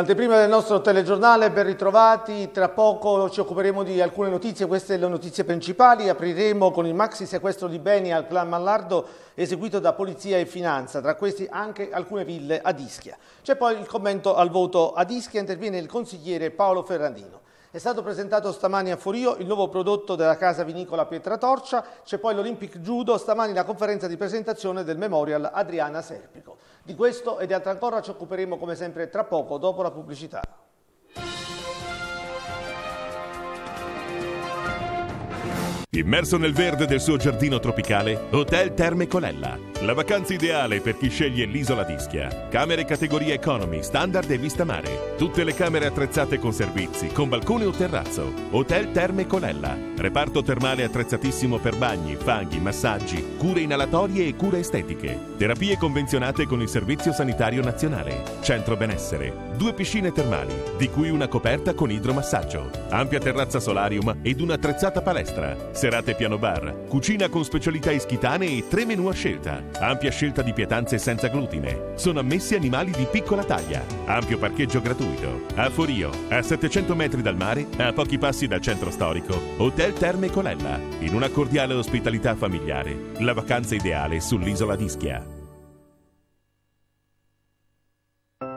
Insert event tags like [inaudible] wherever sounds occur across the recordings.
L'anteprima del nostro telegiornale, ben ritrovati, tra poco ci occuperemo di alcune notizie, queste le notizie principali, apriremo con il maxi sequestro di beni al clan Mallardo eseguito da Polizia e Finanza, tra questi anche alcune ville ad Ischia. C'è poi il commento al voto ad Ischia, interviene il consigliere Paolo Ferrandino. È stato presentato stamani a Forio il nuovo prodotto della casa vinicola Pietra Torcia, c'è poi l'Olympic Judo, stamani la conferenza di presentazione del Memorial Adriana Serpico. Di questo e di altro ancora ci occuperemo come sempre tra poco dopo la pubblicità. Immerso nel verde del suo giardino tropicale, Hotel Terme Colella. La vacanza ideale per chi sceglie l'isola d'Ischia. Camere categoria economy, standard e vista mare. Tutte le camere attrezzate con servizi, con balcone o terrazzo. Hotel Terme Colella. Reparto termale attrezzatissimo per bagni, fanghi, massaggi, cure inalatorie e cure estetiche. Terapie convenzionate con il Servizio Sanitario Nazionale. Centro benessere. Due piscine termali, di cui una coperta con idromassaggio. Ampia terrazza solarium ed un'attrezzata palestra Serate piano bar, cucina con specialità ischitane e tre menù a scelta. Ampia scelta di pietanze senza glutine. Sono ammessi animali di piccola taglia. Ampio parcheggio gratuito. A Forio, a 700 metri dal mare, a pochi passi dal centro storico, Hotel Terme Colella, in una cordiale ospitalità familiare. La vacanza ideale sull'isola di Ischia.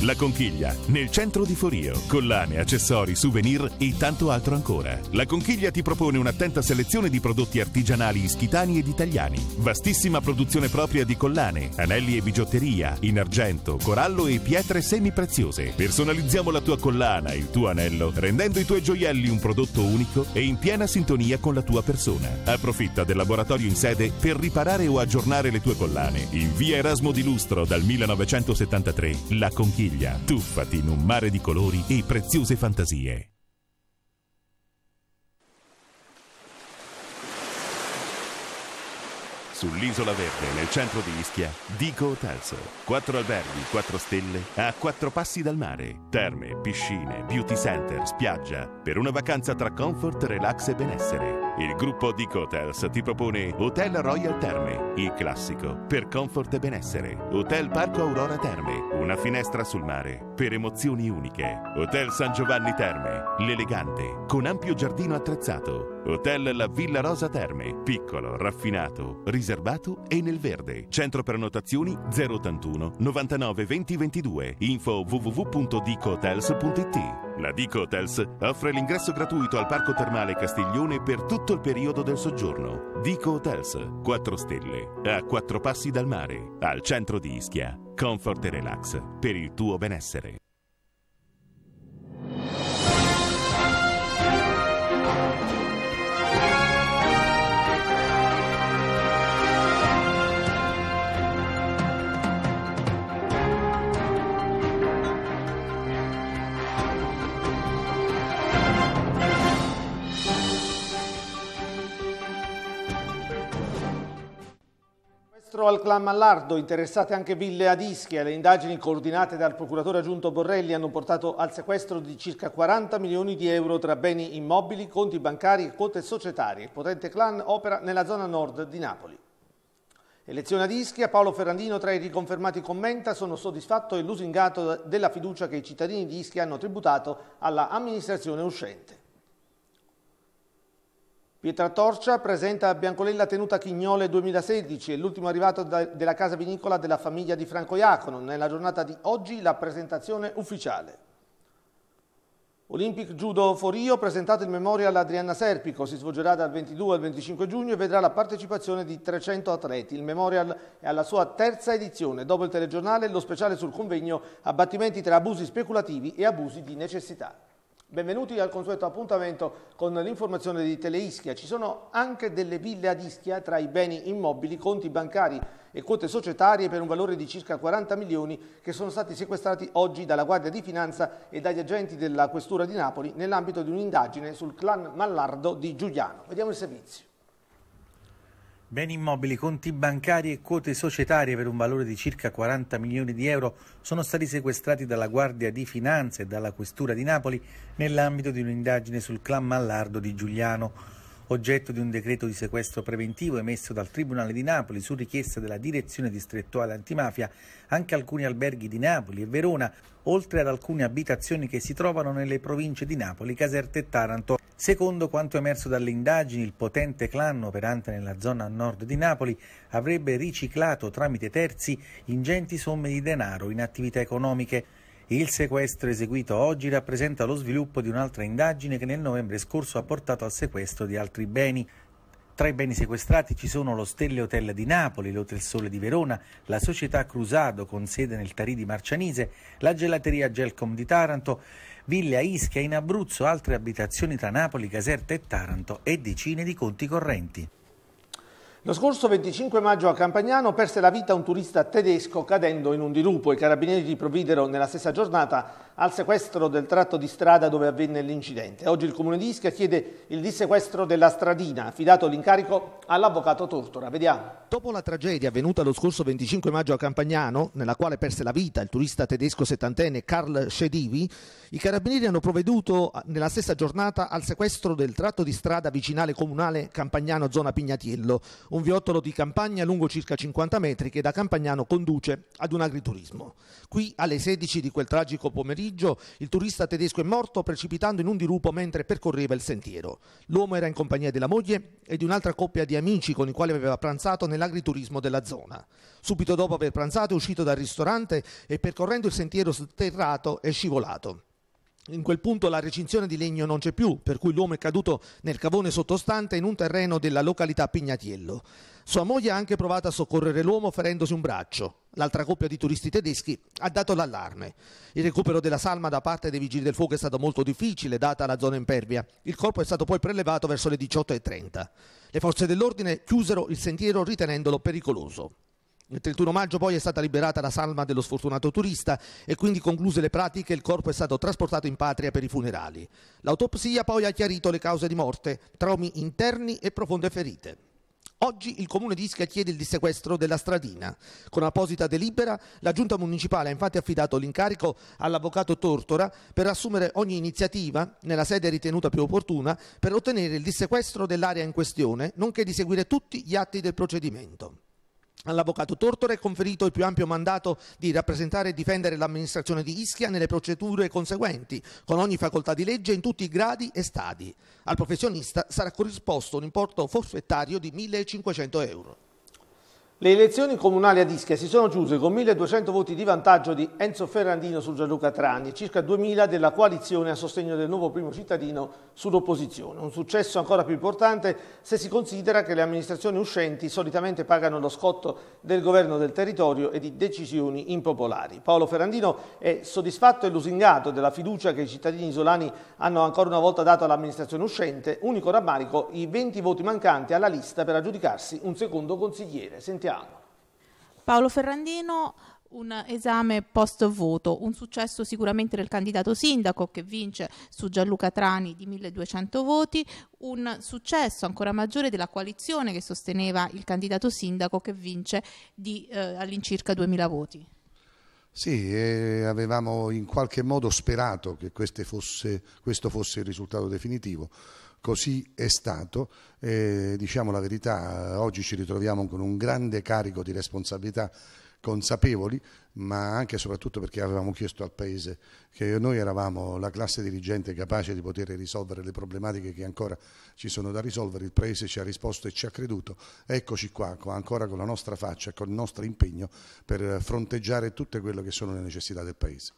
La Conchiglia, nel centro di Forio, collane, accessori, souvenir e tanto altro ancora. La Conchiglia ti propone un'attenta selezione di prodotti artigianali ischitani ed italiani. Vastissima produzione propria di collane, anelli e bigiotteria, in argento, corallo e pietre semipreziose. Personalizziamo la tua collana, il tuo anello, rendendo i tuoi gioielli un prodotto unico e in piena sintonia con la tua persona. Approfitta del laboratorio in sede per riparare o aggiornare le tue collane. In via Erasmo di Lustro dal 1973, La Conchiglia Ventimiglia. Tuffati in un mare di colori e preziose fantasie. Sull'isola verde, nel centro di Ischia, Dico Hotels. Quattro alberghi, quattro stelle, a quattro passi dal mare. Terme, piscine, beauty center, spiaggia. Per una vacanza tra comfort, relax e benessere. Il gruppo di Hotels ti propone Hotel Royal Terme, il classico per comfort e benessere. Hotel Parco Aurora Terme, una finestra sul mare per emozioni uniche. Hotel San Giovanni Terme, l'elegante, con ampio giardino attrezzato Hotel La Villa Rosa Terme, piccolo, raffinato, riservato e nel verde. Centro prenotazioni 081 99 20 22, info www.dicohotels.it. La Dico Hotels offre l'ingresso gratuito al Parco Termale Castiglione per tutto il periodo del soggiorno. Dico Hotels, 4 stelle, a 4 passi dal mare, al centro di Ischia. Comfort e relax per il tuo benessere. sequestro al clan Mallardo, interessate anche ville ad Ischia. Le indagini coordinate dal procuratore aggiunto Borrelli hanno portato al sequestro di circa 40 milioni di euro tra beni immobili, conti bancari e quote societarie. Il potente clan opera nella zona nord di Napoli. Elezione ad Ischia, Paolo Ferrandino tra i riconfermati commenta sono soddisfatto e lusingato della fiducia che i cittadini di Ischia hanno tributato alla amministrazione uscente. Pietra Torcia presenta a Biancolella Tenuta Chignole 2016, l'ultimo arrivato da, della casa vinicola della famiglia di Franco Iacono. Nella giornata di oggi la presentazione ufficiale. Olympic Judo Forio presentato il memorial Adriana Serpico, si svolgerà dal 22 al 25 giugno e vedrà la partecipazione di 300 atleti. Il memorial è alla sua terza edizione, dopo il telegiornale lo speciale sul convegno Abbattimenti tra abusi speculativi e abusi di necessità. Benvenuti al consueto appuntamento con l'informazione di Teleischia. Ci sono anche delle ville ad Ischia tra i beni immobili, conti bancari e quote societarie per un valore di circa 40 milioni che sono stati sequestrati oggi dalla Guardia di Finanza e dagli agenti della Questura di Napoli nell'ambito di un'indagine sul clan Mallardo di Giuliano. Vediamo il servizio. Beni immobili, conti bancari e quote societarie per un valore di circa 40 milioni di euro sono stati sequestrati dalla Guardia di Finanza e dalla Questura di Napoli nell'ambito di un'indagine sul clan Mallardo di Giuliano oggetto di un decreto di sequestro preventivo emesso dal Tribunale di Napoli su richiesta della Direzione Distrettuale Antimafia, anche alcuni alberghi di Napoli e Verona, oltre ad alcune abitazioni che si trovano nelle province di Napoli, Caserta e Taranto. Secondo quanto emerso dalle indagini, il potente clan operante nella zona a nord di Napoli avrebbe riciclato tramite terzi ingenti somme di denaro in attività economiche. Il sequestro eseguito oggi rappresenta lo sviluppo di un'altra indagine che nel novembre scorso ha portato al sequestro di altri beni. Tra i beni sequestrati ci sono lo Stelle Hotel di Napoli, l'Hotel Sole di Verona, la società Crusado con sede nel Tarì di Marcianise, la gelateria Gelcom di Taranto, Villa Ischia in Abruzzo, altre abitazioni tra Napoli, Caserta e Taranto e decine di conti correnti. Lo scorso 25 maggio a Campagnano perse la vita un turista tedesco cadendo in un dirupo. I carabinieri provvidero nella stessa giornata al sequestro del tratto di strada dove avvenne l'incidente. Oggi il comune di Ischia chiede il dissequestro della stradina, affidato l'incarico all'avvocato Tortora. Vediamo. Dopo la tragedia avvenuta lo scorso 25 maggio a Campagnano, nella quale perse la vita il turista tedesco settantenne Karl Scedivi, i carabinieri hanno provveduto nella stessa giornata al sequestro del tratto di strada vicinale comunale Campagnano zona Pignatiello un viottolo di campagna lungo circa 50 metri che da Campagnano conduce ad un agriturismo. Qui alle 16 di quel tragico pomeriggio il turista tedesco è morto precipitando in un dirupo mentre percorreva il sentiero. L'uomo era in compagnia della moglie e di un'altra coppia di amici con i quali aveva pranzato nell'agriturismo della zona. Subito dopo aver pranzato è uscito dal ristorante e percorrendo il sentiero sotterrato è scivolato. In quel punto la recinzione di legno non c'è più, per cui l'uomo è caduto nel cavone sottostante in un terreno della località Pignatiello. Sua moglie ha anche provato a soccorrere l'uomo ferendosi un braccio. L'altra coppia di turisti tedeschi ha dato l'allarme. Il recupero della salma da parte dei vigili del fuoco è stato molto difficile, data la zona impervia. Il corpo è stato poi prelevato verso le 18.30. Le forze dell'ordine chiusero il sentiero ritenendolo pericoloso. Il 31 maggio poi è stata liberata la salma dello sfortunato turista e quindi concluse le pratiche il corpo è stato trasportato in patria per i funerali. L'autopsia poi ha chiarito le cause di morte, traumi interni e profonde ferite. Oggi il comune di Ischia chiede il dissequestro della stradina. Con apposita delibera la giunta municipale ha infatti affidato l'incarico all'avvocato Tortora per assumere ogni iniziativa, nella sede ritenuta più opportuna, per ottenere il dissequestro dell'area in questione, nonché di seguire tutti gli atti del procedimento. All'avvocato Tortore è conferito il più ampio mandato di rappresentare e difendere l'amministrazione di Ischia nelle procedure conseguenti, con ogni facoltà di legge in tutti i gradi e stadi. Al professionista sarà corrisposto un importo forfettario di 1.500 euro. Le elezioni comunali a Ischia si sono chiuse con 1.200 voti di vantaggio di Enzo Ferrandino su Gianluca Trani e circa 2.000 della coalizione a sostegno del nuovo primo cittadino sull'opposizione. Un successo ancora più importante se si considera che le amministrazioni uscenti solitamente pagano lo scotto del governo del territorio e di decisioni impopolari. Paolo Ferrandino è soddisfatto e lusingato della fiducia che i cittadini isolani hanno ancora una volta dato all'amministrazione uscente, unico rammarico i 20 voti mancanti alla lista per aggiudicarsi un secondo consigliere. Sentiamo. Ferrandino. Paolo Ferrandino, un esame post voto, un successo sicuramente del candidato sindaco che vince su Gianluca Trani di 1200 voti, un successo ancora maggiore della coalizione che sosteneva il candidato sindaco che vince di eh, all'incirca 2000 voti. Sì, eh, avevamo in qualche modo sperato che fosse, questo fosse il risultato definitivo così è stato. E, diciamo la verità, oggi ci ritroviamo con un grande carico di responsabilità consapevoli, ma anche e soprattutto perché avevamo chiesto al Paese che noi eravamo la classe dirigente capace di poter risolvere le problematiche che ancora ci sono da risolvere, il Paese ci ha risposto e ci ha creduto, eccoci qua ancora con la nostra faccia, con il nostro impegno per fronteggiare tutte quelle che sono le necessità del Paese.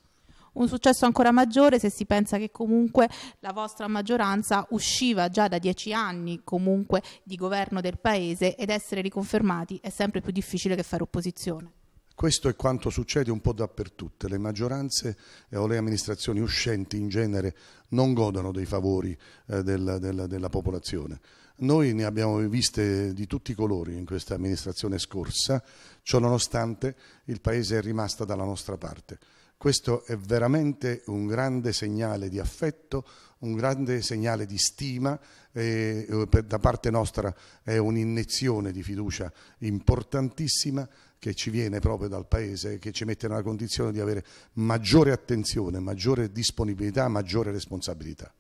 Un successo ancora maggiore se si pensa che comunque la vostra maggioranza usciva già da dieci anni comunque di governo del Paese ed essere riconfermati è sempre più difficile che fare opposizione. Questo è quanto succede un po' dappertutto. Le maggioranze eh, o le amministrazioni uscenti in genere non godono dei favori eh, della, della, della, popolazione. Noi ne abbiamo viste di tutti i colori in questa amministrazione scorsa, ciononostante il Paese è rimasto dalla nostra parte. Questo è veramente un grande segnale di affetto, un grande segnale di stima, e eh, per, da parte nostra è un'iniezione di fiducia importantissima che ci viene proprio dal Paese, che ci mette nella condizione di avere maggiore attenzione, maggiore disponibilità, maggiore responsabilità.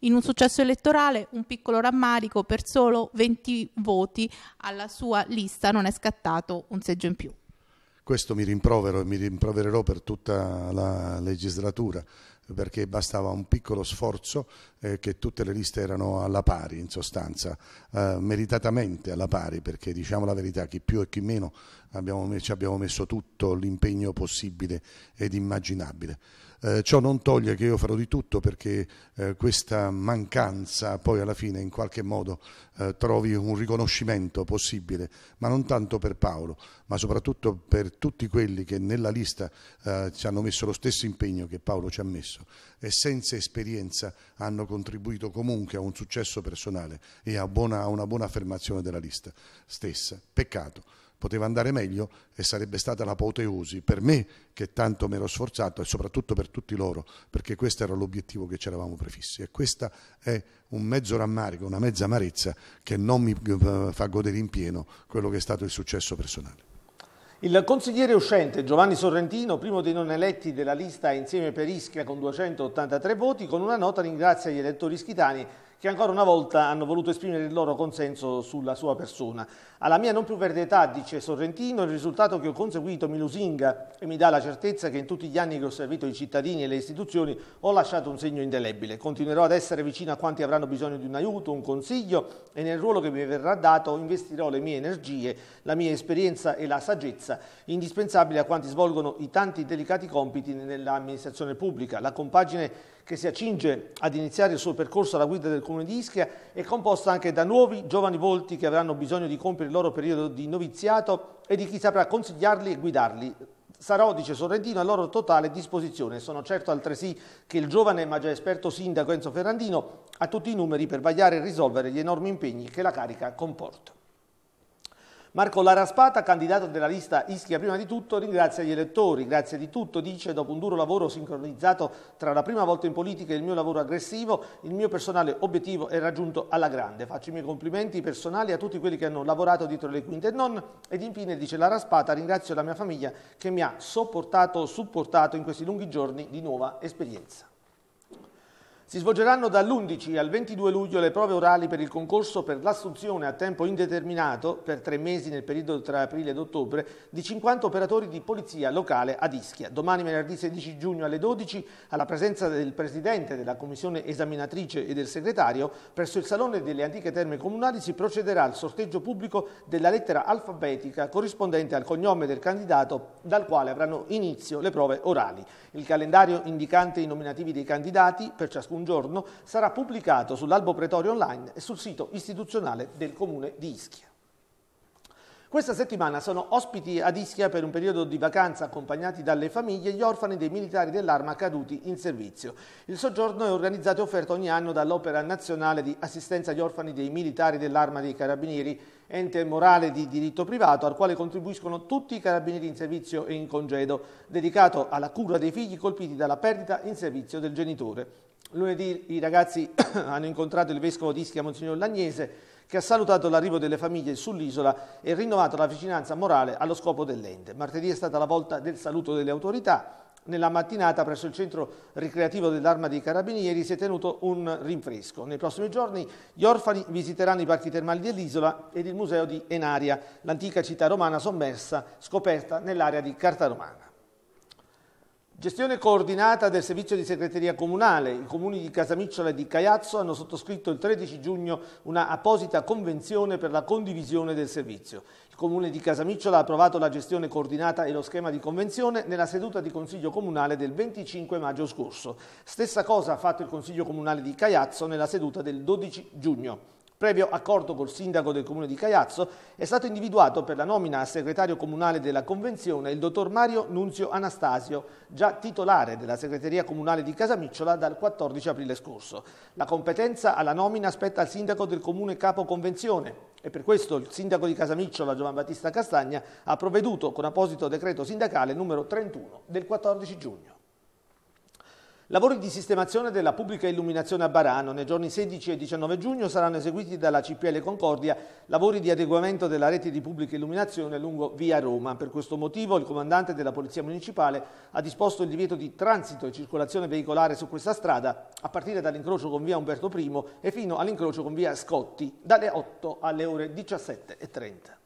In un successo elettorale un piccolo rammarico per solo 20 voti alla sua lista non è scattato un seggio in più. Questo mi rimprovero e mi rimprovererò per tutta la legislatura perché bastava un piccolo sforzo eh, che tutte le liste erano alla pari in sostanza, eh, meritatamente alla pari perché diciamo la verità chi più e chi meno abbiamo, ci abbiamo messo tutto l'impegno possibile ed immaginabile. Eh, ciò non toglie che io farò di tutto perché eh, questa mancanza poi alla fine in qualche modo eh, trovi un riconoscimento possibile, ma non tanto per Paolo, ma soprattutto per tutti quelli che nella lista eh, ci hanno messo lo stesso impegno che Paolo ci ha messo e senza esperienza hanno contribuito comunque a un successo personale e a, buona, a una buona affermazione della lista stessa. Peccato poteva andare meglio e sarebbe stata l'apoteosi per me che tanto mi ero sforzato e soprattutto per tutti loro, perché questo era l'obiettivo che ci eravamo prefissi e questo è un mezzo rammarico, una mezza amarezza che non mi eh, fa godere in pieno quello che è stato il successo personale. Il consigliere uscente Giovanni Sorrentino, primo dei non eletti della lista insieme per Ischia con 283 voti, con una nota ringrazia gli elettori ischitani che ancora una volta hanno voluto esprimere il loro consenso sulla sua persona. Alla mia non più verde età, dice Sorrentino, il risultato che ho conseguito mi lusinga e mi dà la certezza che in tutti gli anni che ho servito i cittadini e le istituzioni ho lasciato un segno indelebile. Continuerò ad essere vicino a quanti avranno bisogno di un aiuto, un consiglio e nel ruolo che mi verrà dato investirò le mie energie, la mia esperienza e la saggezza indispensabili a quanti svolgono i tanti delicati compiti nell'amministrazione pubblica. La compagine che si accinge ad iniziare il suo percorso alla guida del comune di Ischia, è composta anche da nuovi giovani volti che avranno bisogno di compiere il loro periodo di noviziato e di chi saprà consigliarli e guidarli. Sarò, dice Sorrentino, a loro totale disposizione. Sono certo altresì che il giovane ma già esperto sindaco Enzo Ferrandino ha tutti i numeri per vagliare e risolvere gli enormi impegni che la carica comporta. Marco Laraspata, candidato della lista Ischia prima di tutto, ringrazia gli elettori, grazie di tutto, dice, dopo un duro lavoro sincronizzato tra la prima volta in politica e il mio lavoro aggressivo, il mio personale obiettivo è raggiunto alla grande. Faccio i miei complimenti personali a tutti quelli che hanno lavorato dietro le quinte e non, ed infine, dice Laraspata, ringrazio la mia famiglia che mi ha sopportato, supportato in questi lunghi giorni di nuova esperienza. Si svolgeranno dall'11 al 22 luglio le prove orali per il concorso per l'assunzione a tempo indeterminato, per tre mesi nel periodo tra aprile ed ottobre, di 50 operatori di polizia locale ad Ischia. Domani venerdì 16 giugno alle 12, alla presenza del Presidente della Commissione esaminatrice e del Segretario, presso il Salone delle Antiche Terme Comunali si procederà al sorteggio pubblico della lettera alfabetica corrispondente al cognome del candidato dal quale avranno inizio le prove orali. Il calendario indicante i nominativi dei candidati per ciascun giorno sarà pubblicato sull'Albo Pretorio Online e sul sito istituzionale del Comune di Ischia. Questa settimana sono ospiti ad Ischia per un periodo di vacanza accompagnati dalle famiglie gli orfani dei militari dell'arma caduti in servizio. Il soggiorno è organizzato e offerto ogni anno dall'Opera Nazionale di Assistenza agli Orfani dei Militari dell'Arma dei Carabinieri, ente morale di diritto privato al quale contribuiscono tutti i carabinieri in servizio e in congedo, dedicato alla cura dei figli colpiti dalla perdita in servizio del genitore. Lunedì i ragazzi [coughs] hanno incontrato il vescovo di Ischia, Monsignor Lagnese, che ha salutato l'arrivo delle famiglie sull'isola e rinnovato la vicinanza morale allo scopo dell'ente. Martedì è stata la volta del saluto delle autorità. Nella mattinata presso il centro ricreativo dell'Arma dei Carabinieri si è tenuto un rinfresco. Nei prossimi giorni gli orfani visiteranno i parchi termali dell'isola ed il museo di Enaria, l'antica città romana sommersa scoperta nell'area di Carta Romana. Gestione coordinata del servizio di segreteria comunale. I comuni di Casamicciola e di Caiazzo hanno sottoscritto il 13 giugno una apposita convenzione per la condivisione del servizio. Il comune di Casamicciola ha approvato la gestione coordinata e lo schema di convenzione nella seduta di consiglio comunale del 25 maggio scorso. Stessa cosa ha fatto il consiglio comunale di Caiazzo nella seduta del 12 giugno. Previo accordo col sindaco del comune di Caiazzo, è stato individuato per la nomina a segretario comunale della convenzione il dottor Mario Nunzio Anastasio, già titolare della segreteria comunale di Casamicciola dal 14 aprile scorso. La competenza alla nomina spetta al sindaco del comune capo convenzione e per questo il sindaco di Casamicciola Giovan Battista Castagna ha provveduto con apposito decreto sindacale numero 31 del 14 giugno. Lavori di sistemazione della pubblica illuminazione a Barano nei giorni 16 e 19 giugno saranno eseguiti dalla CPL Concordia lavori di adeguamento della rete di pubblica illuminazione lungo via Roma. Per questo motivo il comandante della Polizia Municipale ha disposto il divieto di transito e circolazione veicolare su questa strada a partire dall'incrocio con via Umberto I e fino all'incrocio con via Scotti dalle 8 alle ore 17.30.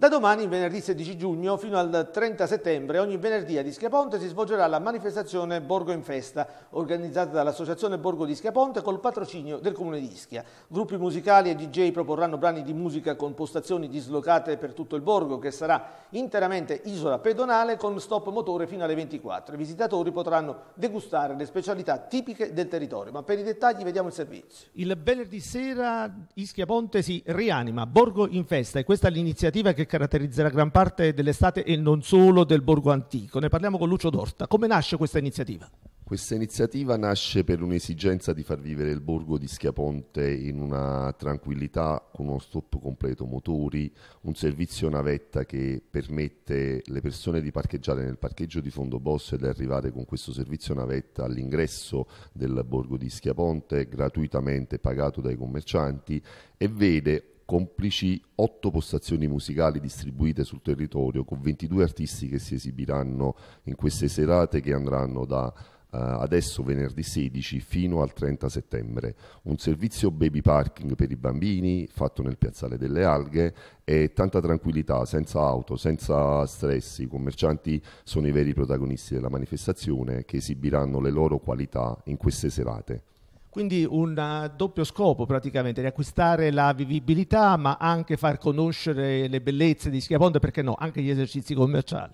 Da domani, venerdì 16 giugno, fino al 30 settembre, ogni venerdì a ischia si svolgerà la manifestazione Borgo in Festa, organizzata dall'Associazione Borgo di ischia col patrocinio del Comune di Ischia. Gruppi musicali e DJ proporranno brani di musica con postazioni dislocate per tutto il borgo, che sarà interamente isola pedonale con stop motore fino alle 24. I visitatori potranno degustare le specialità tipiche del territorio, ma per i dettagli vediamo il servizio. Il venerdì sera Ischiaponte si rianima Borgo in Festa e questa è l'iniziativa che caratterizzerà gran parte dell'estate e non solo del Borgo Antico. Ne parliamo con Lucio Dorta. Come nasce questa iniziativa? Questa iniziativa nasce per un'esigenza di far vivere il borgo di Schiaponte in una tranquillità con uno stop completo motori, un servizio navetta che permette alle persone di parcheggiare nel parcheggio di Fondo Bosso ed arrivare con questo servizio navetta all'ingresso del borgo di Schiaponte gratuitamente pagato dai commercianti e vede complici otto postazioni musicali distribuite sul territorio con 22 artisti che si esibiranno in queste serate che andranno da Uh, adesso venerdì 16 fino al 30 settembre. Un servizio baby parking per i bambini fatto nel piazzale delle alghe e tanta tranquillità, senza auto, senza stress. I commercianti sono i veri protagonisti della manifestazione che esibiranno le loro qualità in queste serate. Quindi un eh, doppio scopo praticamente, riacquistare la vivibilità ma anche far conoscere le bellezze di Schiaponte, perché no, anche gli esercizi commerciali.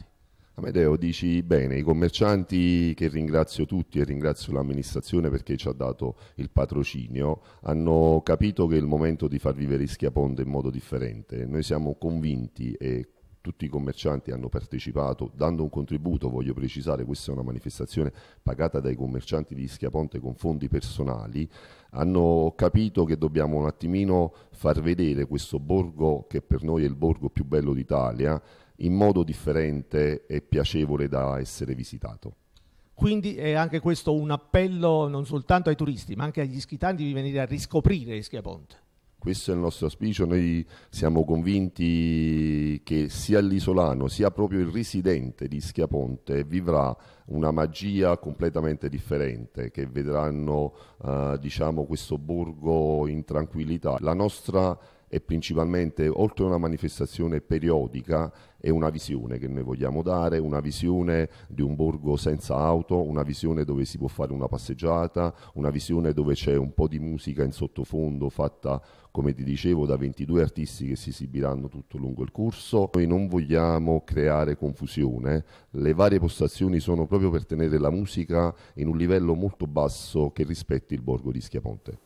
Amedeo, dici bene, i commercianti che ringrazio tutti e ringrazio l'amministrazione perché ci ha dato il patrocinio, hanno capito che è il momento di far vivere Schiaponte in modo differente. Noi siamo convinti e tutti i commercianti hanno partecipato dando un contributo, voglio precisare, questa è una manifestazione pagata dai commercianti di Schiaponte con fondi personali, hanno capito che dobbiamo un attimino far vedere questo borgo che per noi è il borgo più bello d'Italia in modo differente e piacevole da essere visitato. Quindi è anche questo un appello non soltanto ai turisti, ma anche agli schitanti di venire a riscoprire Schiaponte. Questo è il nostro auspicio, noi siamo convinti che sia l'isolano sia proprio il residente di Schiaponte vivrà una magia completamente differente che vedranno eh, diciamo, questo borgo in tranquillità. La nostra e principalmente oltre a una manifestazione periodica è una visione che noi vogliamo dare, una visione di un borgo senza auto, una visione dove si può fare una passeggiata, una visione dove c'è un po' di musica in sottofondo fatta come ti dicevo da 22 artisti che si esibiranno tutto lungo il corso. Noi non vogliamo creare confusione, le varie postazioni sono proprio per tenere la musica in un livello molto basso che rispetti il borgo di Schiaponte.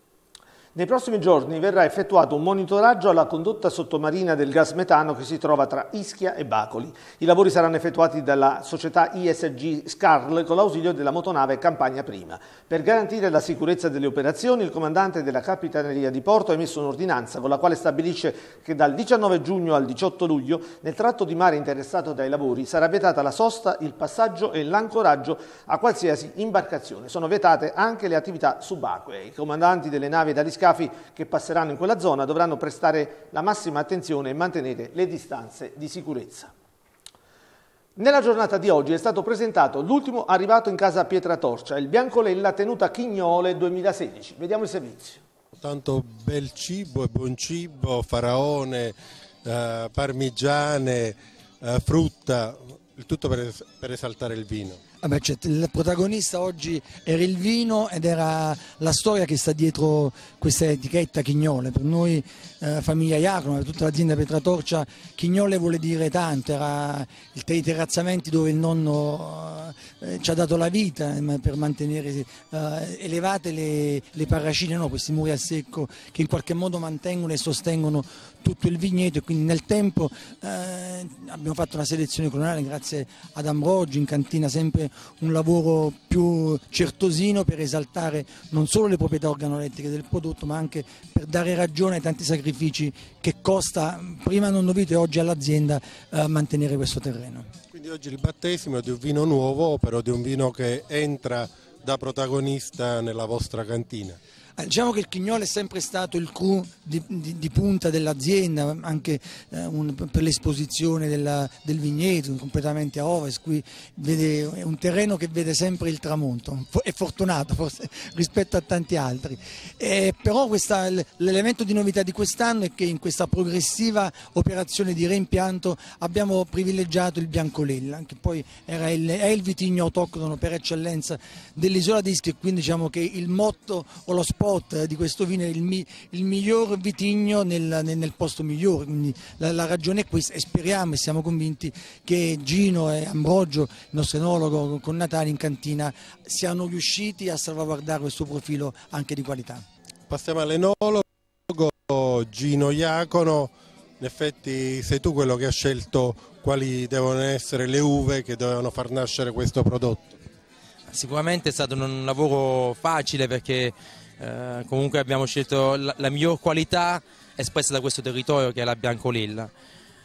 Nei prossimi giorni verrà effettuato un monitoraggio alla condotta sottomarina del gas metano che si trova tra Ischia e Bacoli. I lavori saranno effettuati dalla società ISG Scarl con l'ausilio della motonave Campagna Prima. Per garantire la sicurezza delle operazioni, il comandante della Capitaneria di Porto ha emesso un'ordinanza con la quale stabilisce che dal 19 giugno al 18 luglio, nel tratto di mare interessato dai lavori, sarà vietata la sosta, il passaggio e l'ancoraggio a qualsiasi imbarcazione. Sono vietate anche le attività subacquee. I comandanti delle navi da riscatto scafi che passeranno in quella zona dovranno prestare la massima attenzione e mantenere le distanze di sicurezza. Nella giornata di oggi è stato presentato l'ultimo arrivato in casa Pietratorcia, il Biancolella tenuta Chignole 2016. Vediamo il servizio. Tanto bel cibo e buon cibo, faraone, eh, parmigiane, eh, frutta, il tutto per, per esaltare il vino il protagonista oggi era il vino ed era la storia che sta dietro questa etichetta Chignole. Per noi eh, famiglia Iacno, per tutta l'azienda Petratorcia, Chignole vuole dire tanto, era il te- i terrazzamenti dove il nonno eh, ci ha dato la vita eh, per mantenere eh, elevate le, le parracine, no, questi muri a secco che in qualche modo mantengono e sostengono tutto il vigneto e quindi nel tempo eh, abbiamo fatto una selezione clonale grazie ad Ambrogio in cantina sempre un lavoro più certosino per esaltare non solo le proprietà organolettiche del prodotto ma anche per dare ragione ai tanti sacrifici che costa prima a Nonnovito e oggi all'azienda eh, mantenere questo terreno. Quindi oggi il battesimo di un vino nuovo però di un vino che entra da protagonista nella vostra cantina. Eh, diciamo che il Chignolo è sempre stato il crew di, di, di punta dell'azienda, anche eh, un, per l'esposizione del vigneto, completamente a ovest, qui vede, è un terreno che vede sempre il tramonto, è fortunato forse [laughs] rispetto a tanti altri. Eh, però l'elemento di novità di quest'anno è che in questa progressiva operazione di reimpianto abbiamo privilegiato il Biancolella, che poi il, è il vitigno autoctono per eccellenza dell'isola d'Ischia e quindi diciamo che il motto o lo sport Rot di questo vino è il, mi, il miglior vitigno nel, nel, nel, posto migliore, quindi la, la, ragione è questa e speriamo e siamo convinti che Gino e Ambrogio, il nostro enologo con Natale in cantina, siano riusciti a salvaguardare questo profilo anche di qualità. Passiamo all'enologo Gino Iacono, in effetti sei tu quello che ha scelto quali devono essere le uve che dovevano far nascere questo prodotto. Sicuramente è stato un lavoro facile perché eh, comunque abbiamo scelto la, la miglior qualità espressa da questo territorio che è la Biancolilla.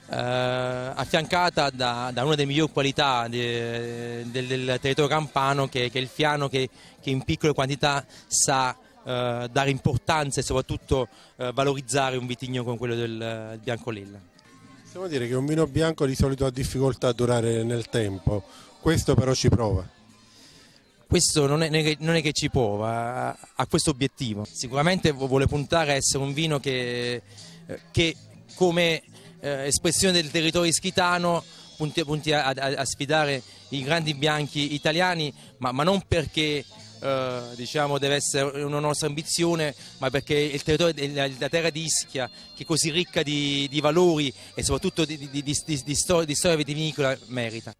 Eh, affiancata da, da, una delle migliori qualità de, del, del, territorio campano che, che, è il fiano che, che in piccole quantità sa eh, dare importanza e soprattutto eh, valorizzare un vitigno come quello del Biancolilla. Possiamo dire che un vino bianco di solito ha difficoltà a durare nel tempo, questo però ci prova questo non è, non è che ci prova, ha questo obiettivo. Sicuramente vuole puntare a essere un vino che, eh, che come eh, espressione del territorio ischitano punti, punti a, a, a, sfidare i grandi bianchi italiani, ma, ma non perché eh, diciamo, deve essere una nostra ambizione, ma perché il territorio, la, terra di Ischia, che è così ricca di, di valori e soprattutto di, di, di storia, storia vitivinicola, merita.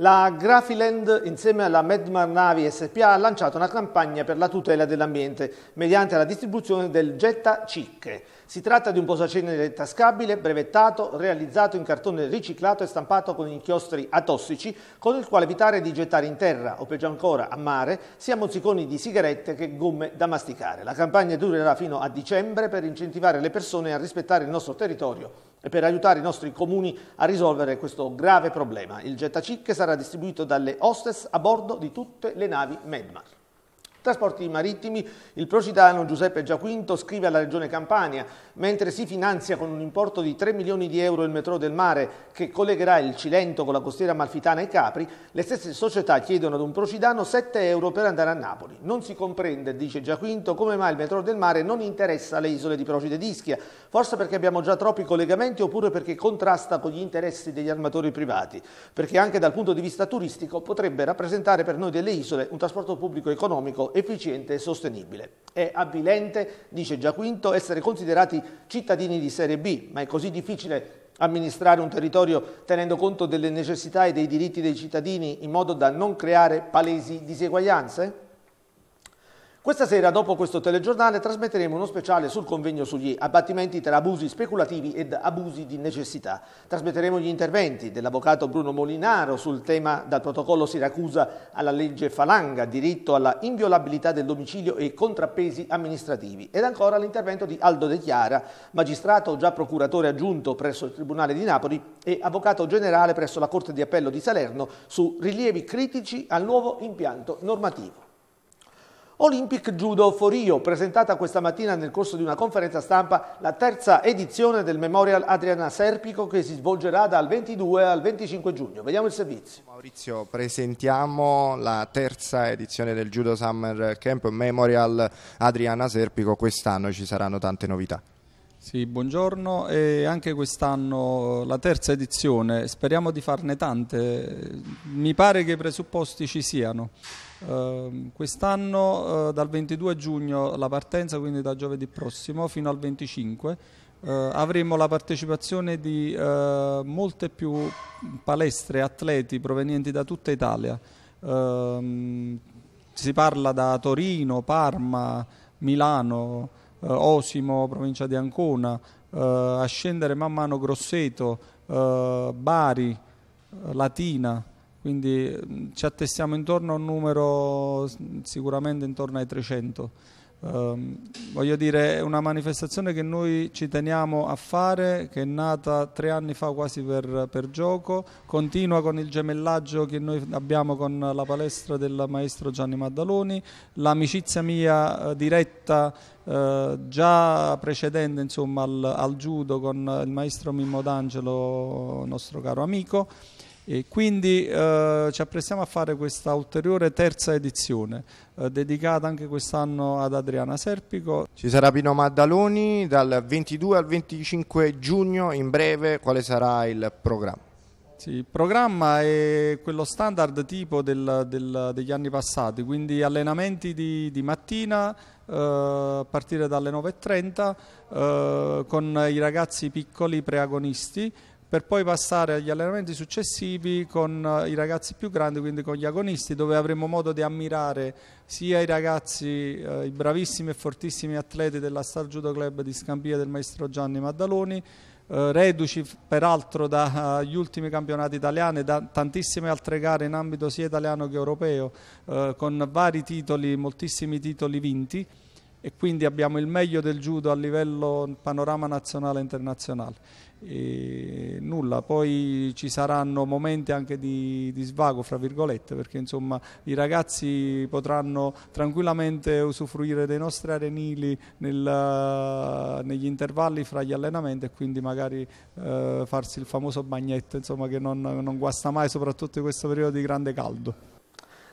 La Grafiland, insieme alla Medmar Navi SPA, ha lanciato una campagna per la tutela dell'ambiente mediante la distribuzione del Getta Cicche. Si tratta di un posacenere tascabile, brevettato, realizzato in cartone riciclato e stampato con inchiostri atossici, con il quale evitare di gettare in terra, o peggio ancora, a mare, sia mozziconi di sigarette che gomme da masticare. La campagna durerà fino a dicembre per incentivare le persone a rispettare il nostro territorio per aiutare i nostri comuni a risolvere questo grave problema. Il Gettacic sarà distribuito dalle hostess a bordo di tutte le navi Medmar. Trasporti marittimi, il procidano Giuseppe Giaquinto scrive alla Regione Campania, mentre si finanzia con un importo di 3 milioni di euro il metro del mare che collegherà il Cilento con la costiera Malfitana e Capri, le stesse società chiedono ad un procidano 7 euro per andare a Napoli. Non si comprende, dice Giaquinto, come mai il metro del mare non interessa le isole di Procide d'Ischia, forse perché abbiamo già troppi collegamenti oppure perché contrasta con gli interessi degli armatori privati, perché anche dal punto di vista turistico potrebbe rappresentare per noi delle isole un trasporto pubblico economico efficiente e sostenibile. È avvilente, dice Giaquinto, essere considerati cittadini di serie B, ma è così difficile amministrare un territorio tenendo conto delle necessità e dei diritti dei cittadini in modo da non creare palesi diseguaglianze? Questa sera, dopo questo telegiornale, trasmetteremo uno speciale sul convegno sugli abbattimenti tra abusi speculativi ed abusi di necessità. Trasmetteremo gli interventi dell'avvocato Bruno Molinaro sul tema dal protocollo Siracusa alla legge Falanga, diritto alla inviolabilità del domicilio e contrappesi amministrativi. Ed ancora l'intervento di Aldo De Chiara, magistrato già procuratore aggiunto presso il Tribunale di Napoli e avvocato generale presso la Corte di Appello di Salerno su rilievi critici al nuovo impianto normativo. Olympic Judo for Rio, presentata questa mattina nel corso di una conferenza stampa la terza edizione del Memorial Adriana Serpico che si svolgerà dal 22 al 25 giugno. Vediamo il servizio. Maurizio, presentiamo la terza edizione del Judo Summer Camp Memorial Adriana Serpico, quest'anno ci saranno tante novità. Sì, buongiorno e anche quest'anno la terza edizione, speriamo di farne tante, mi pare che i presupposti ci siano. Ehm, quest'anno uh, dal 22 giugno la partenza, quindi da giovedì prossimo fino al 25, uh, eh, avremo la partecipazione di eh, molte più palestre, atleti provenienti da tutta Italia. Ehm, si parla da Torino, Parma, Milano, Osimo, provincia di Ancona, a scendere man mano Grosseto, Bari, Latina quindi mm, ci attestiamo intorno a un numero sicuramente intorno ai 300. Eh, voglio dire, è una manifestazione che noi ci teniamo a fare, che è nata tre anni fa quasi per, per gioco, continua con il gemellaggio che noi abbiamo con la palestra del maestro Gianni Maddaloni, l'amicizia mia eh, diretta eh, già precedente insomma, al, al, judo con il maestro Mimmo D'Angelo, nostro caro amico e quindi eh, ci apprestiamo a fare questa ulteriore terza edizione, eh, dedicata anche quest'anno ad Adriana Serpico. Ci sarà Pino Maddaloni dal 22 al 25 giugno, in breve quale sarà il programma? Sì, il programma è quello standard tipo del, del, degli anni passati, quindi allenamenti di, di mattina eh, a partire dalle 9.30 eh, con i ragazzi piccoli preagonisti per poi passare agli allenamenti successivi con eh, i ragazzi più grandi, quindi con gli agonisti, dove avremo modo di ammirare sia i ragazzi, eh, i bravissimi e fortissimi atleti della Star Judo Club di Scampia del maestro Gianni Maddaloni, eh, reduci peraltro dagli uh, ultimi campionati italiani, da tantissime altre gare in ambito sia italiano che europeo, eh, con vari titoli, moltissimi titoli vinti e quindi abbiamo il meglio del judo a livello panorama nazionale e internazionale. E nulla, poi ci saranno momenti anche di, di, svago, fra virgolette, perché insomma i ragazzi potranno tranquillamente usufruire dei nostri arenili nel, negli intervalli fra gli allenamenti e quindi magari eh, farsi il famoso bagnetto, insomma, che non, non guasta mai, soprattutto in questo periodo di grande caldo.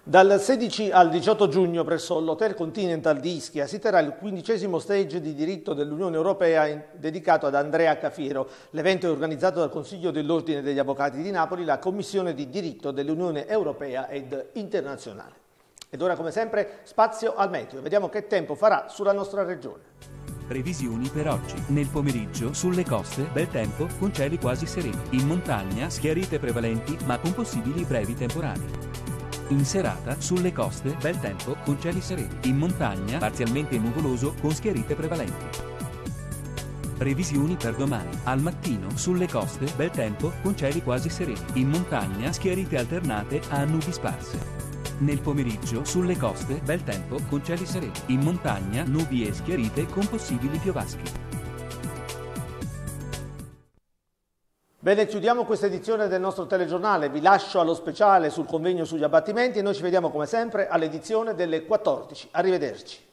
Dal 16 al 18 giugno presso l'Hotel Continental di Ischia si terrà il quindicesimo stage di diritto dell'Unione Europea in, dedicato ad Andrea Cafiero. L'evento è organizzato dal Consiglio dell'Ordine degli Avvocati di Napoli, la Commissione di diritto dell'Unione Europea ed internazionale. Ed ora come sempre spazio al meteo, vediamo che tempo farà sulla nostra regione. Previsioni per oggi. Nel pomeriggio, sulle coste, bel tempo, con cieli quasi sereni. In montagna, schiarite prevalenti, ma con possibili brevi temporali. In serata, sulle coste, bel tempo, con cieli sereni. In montagna, parzialmente nuvoloso, con schiarite prevalenti. Previsioni per domani. Al mattino, sulle coste, bel tempo, con cieli quasi sereni. In montagna, schiarite alternate a nubi sparse. Nel pomeriggio, sulle coste, bel tempo, con cieli sereni. In montagna, nubi e schiarite con possibili piovaschi. Bene, chiudiamo questa edizione del nostro telegiornale, vi lascio allo speciale sul convegno sugli abbattimenti e noi ci vediamo come sempre all'edizione delle 14. Arrivederci.